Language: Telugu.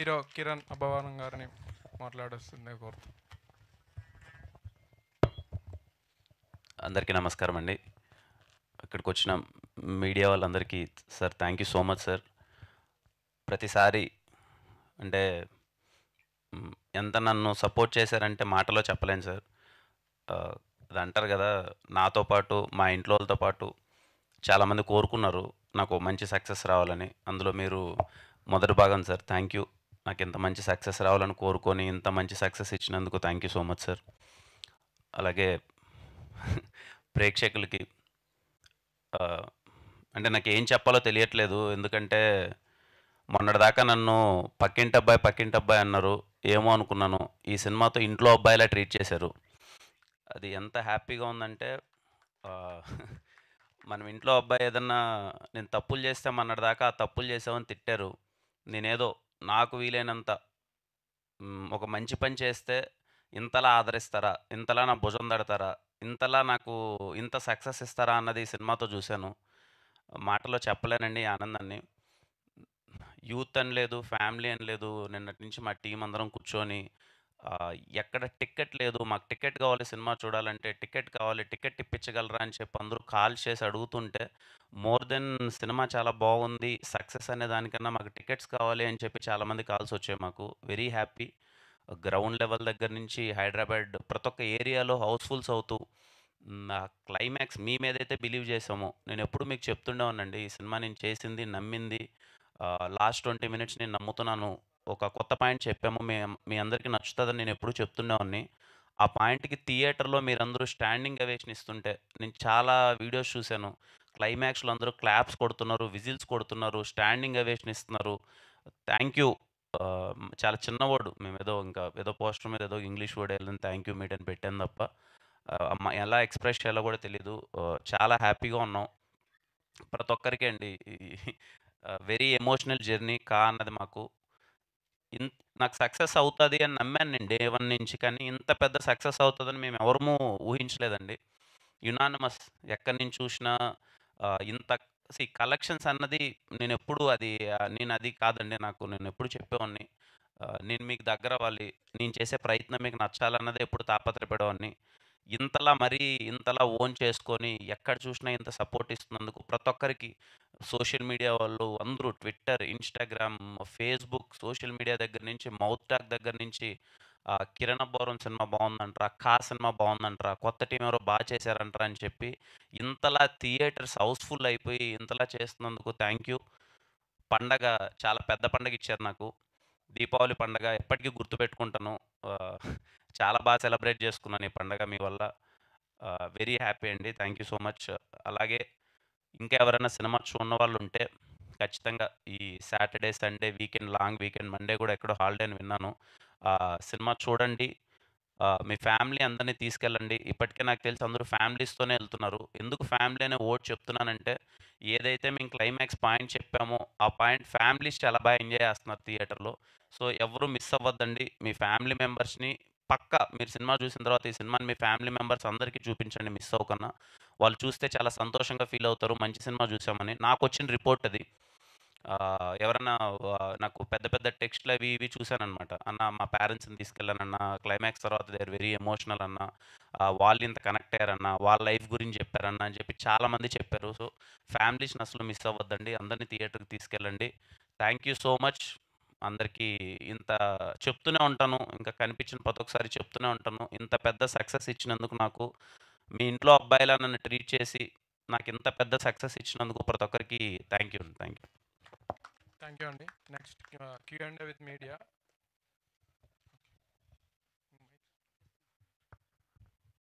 హీరో కిరణ్ అబ్బవానం గారిని మాట్లాడేస్తుంది కోరుతూ అందరికీ నమస్కారం అండి ఇక్కడికి వచ్చిన మీడియా వాళ్ళందరికీ sir thank you so much sir ప్రతిసారి అంటే ఎంత నన్ను సపోర్ట్ చేశారంటే మాటలో చెప్పలేను సార్ అది అంటారు కదా నాతో పాటు మా ఇంట్లో వాళ్ళతో పాటు చాలామంది కోరుకున్నారు నాకు మంచి సక్సెస్ రావాలని అందులో మీరు మొదటి భాగం సార్ థ్యాంక్ యూ నాకు ఇంత మంచి సక్సెస్ రావాలని కోరుకొని ఇంత మంచి సక్సెస్ ఇచ్చినందుకు thank you so much sir అలాగే ప్రేక్షకులకి అంటే నాకు ఏం చెప్పాలో తెలియట్లేదు ఎందుకంటే మొన్నటిదాకా నన్ను పక్కింటి అబ్బాయి పక్కింటి అబ్బాయి అన్నారు ఏమో అనుకున్నాను ఈ సినిమాతో ఇంట్లో అబ్బాయిలా ట్రీట్ చేశారు అది ఎంత హ్యాపీగా ఉందంటే మనం ఇంట్లో అబ్బాయి ఏదన్నా నేను తప్పులు చేస్తే మొన్నటిదాకా ఆ తప్పులు చేసామని తిట్టారు నేనేదో నాకు వీలైనంత ఒక మంచి పని చేస్తే ఇంతలా ఆదరిస్తారా ఇంతలా నా భుజం తడతారా ఇంతలా నాకు ఇంత సక్సెస్ ఇస్తారా అన్నది సినిమాతో చూశాను మాటలో చెప్పలేనండి ఆనందాన్ని యూత్ అని లేదు ఫ్యామిలీ అని లేదు నిన్నటి నుంచి మా టీం అందరం కూర్చొని ఎక్కడ టికెట్ లేదు మాకు టికెట్ కావాలి సినిమా చూడాలంటే టికెట్ కావాలి టికెట్ ఇప్పించగలరా అని చెప్పి అందరూ కాల్ చేసి అడుగుతుంటే మోర్ దెన్ సినిమా చాలా బాగుంది సక్సెస్ అనే దానికన్నా మాకు టికెట్స్ కావాలి అని చెప్పి చాలామంది కాల్స్ వచ్చాయి మాకు వెరీ హ్యాపీ గ్రౌండ్ లెవెల్ దగ్గర నుంచి హైదరాబాద్ ప్రతి ఒక్క ఏరియాలో హౌస్ఫుల్స్ అవుతూ క్లైమాక్స్ మీ మీదైతే బిలీవ్ చేసామో నేను ఎప్పుడు మీకు చెప్తుండేవానండి ఈ సినిమా నేను చేసింది నమ్మింది లాస్ట్ ట్వంటీ మినిట్స్ నేను నమ్ముతున్నాను ఒక కొత్త పాయింట్ చెప్పాము మీ మీ అందరికీ నచ్చుతుందని నేను ఎప్పుడూ చెప్తున్నామని ఆ పాయింట్కి థియేటర్లో మీరందరూ స్టాండింగ్ అవేషన్ ఇస్తుంటే నేను చాలా వీడియోస్ చూశాను క్లైమాక్స్లో అందరూ క్లాప్స్ కొడుతున్నారు విజిల్స్ కొడుతున్నారు స్టాండింగ్ అవేషన్ ఇస్తున్నారు థ్యాంక్ యూ చాలా చిన్న మేము ఏదో ఇంకా ఏదో పోస్టర్ మీద ఏదో ఇంగ్లీష్ వర్డ్ వెళ్ళింది థ్యాంక్ యూ మీట్ అని పెట్టాను తప్ప ఎలా ఎక్స్ప్రెస్ చేయాలో కూడా తెలియదు చాలా హ్యాపీగా ఉన్నాం ప్రతి ఒక్కరికి అండి వెరీ ఎమోషనల్ జర్నీ కా అన్నది మాకు ఇన్ నాకు సక్సెస్ అవుతుంది అని నమ్మాను నేను డే వన్ నుంచి కానీ ఇంత పెద్ద సక్సెస్ అవుతుందని మేము ఎవరూ ఊహించలేదండి యునానమస్ ఎక్కడి నుంచి చూసినా ఇంత సి కలెక్షన్స్ అన్నది నేను ఎప్పుడు అది నేను అది కాదండి నాకు నేను ఎప్పుడు చెప్పేవాడిని నేను మీకు దగ్గర వాళ్ళు నేను చేసే ప్రయత్నం మీకు నచ్చాలన్నది ఎప్పుడు తాపత్రపడేవాడిని ఇంతలా మరీ ఇంతలా ఓన్ చేసుకొని ఎక్కడ చూసినా ఇంత సపోర్ట్ ఇస్తున్నందుకు ప్రతి ఒక్కరికి సోషల్ మీడియా వాళ్ళు అందరూ Twitter Instagram Facebook social media దగ్గర నుంచి మౌత్ టాక్ దగ్గర నుంచి కిరణ బౌరం సినిమా బాగుందంటరా కా సినిమా బాగుందంటరా కొత్త టీం ఎవరో బాగా చేశారంటరా అని చెప్పి ఇంతలా థియేటర్స్ హౌస్ఫుల్ అయిపోయి ఇంతలా చేస్తున్నందుకు థ్యాంక్ యూ పండగ చాలా పెద్ద పండగ ఇచ్చారు నాకు దీపావళి పండగ ఎప్పటికీ గుర్తుపెట్టుకుంటాను చాలా బాగా సెలబ్రేట్ చేసుకున్నాను ఈ పండగ మీ వల్ల వెరీ హ్యాపీ అండి థ్యాంక్ యూ సో మచ్ అలాగే ఇంకా ఎవరైనా సినిమా చూడని వాళ్ళు ఉంటే ఖచ్చితంగా ఈ Saturday Sunday weekend long weekend Monday కూడా ఎక్కడో హాలిడే అని విన్నాను సినిమా చూడండి మీ ఫ్యామిలీ అందరినీ తీసుకెళ్ళండి ఇప్పటికే నాకు తెలిసి అందరూ ఫ్యామిలీస్తోనే వెళ్తున్నారు ఎందుకు ఫ్యామిలీ అనే ఓట్ చెప్తున్నానంటే ఏదైతే మేము క్లైమాక్స్ పాయింట్ చెప్పామో ఆ పాయింట్ ఫ్యామిలీస్ చాలా బాగా ఎంజాయ్ చేస్తున్నారు థియేటర్లో సో ఎవరు మిస్ అవ్వద్దండి మీ ఫ్యామిలీ మెంబర్స్ని పక్క మీరు సినిమా చూసిన తర్వాత ఈ సినిమాని మీ ఫ్యామిలీ మెంబర్స్ అందరికీ చూపించండి మిస్ అవ్వకన్నా వాళ్ళు చూస్తే చాలా సంతోషంగా ఫీల్ అవుతారు మంచి సినిమా చూసామని నాకు వచ్చిన రిపోర్ట్ అది ఎవరన్నా నాకు పెద్ద పెద్ద టెక్స్ట్లు అవి ఇవి చూశానమాట అన్న మా పేరెంట్స్ని తీసుకెళ్ళానన్న క్లైమాక్స్ తర్వాత దేర్ వెరీ ఎమోషనల్ అన్న వాళ్ళు ఇంత కనెక్ట్ అయ్యారన్న వాళ్ళ లైఫ్ గురించి చెప్పారన్న అని చెప్పి చాలామంది చెప్పారు సో ఫ్యామిలీస్ని అసలు మిస్ అవ్వద్దండి అందరినీ థియేటర్కి తీసుకెళ్ళండి థ్యాంక్ యూ సో మచ్ అందరికీ ఇంత చెప్తూనే ఉంటాను ఇంకా కనిపించిన ప్రతి ఒక్కసారి చెప్తూనే ఉంటాను ఇంత పెద్ద సక్సెస్ ఇచ్చినందుకు నాకు మీ ఇంట్లో అబ్బాయిలా నన్ను ట్రీట్ చేసి నాకు ఇంత పెద్ద సక్సెస్ ఇచ్చినందుకు ప్రతి ఒక్కరికి thank you thank you thank you అండి next Q and with media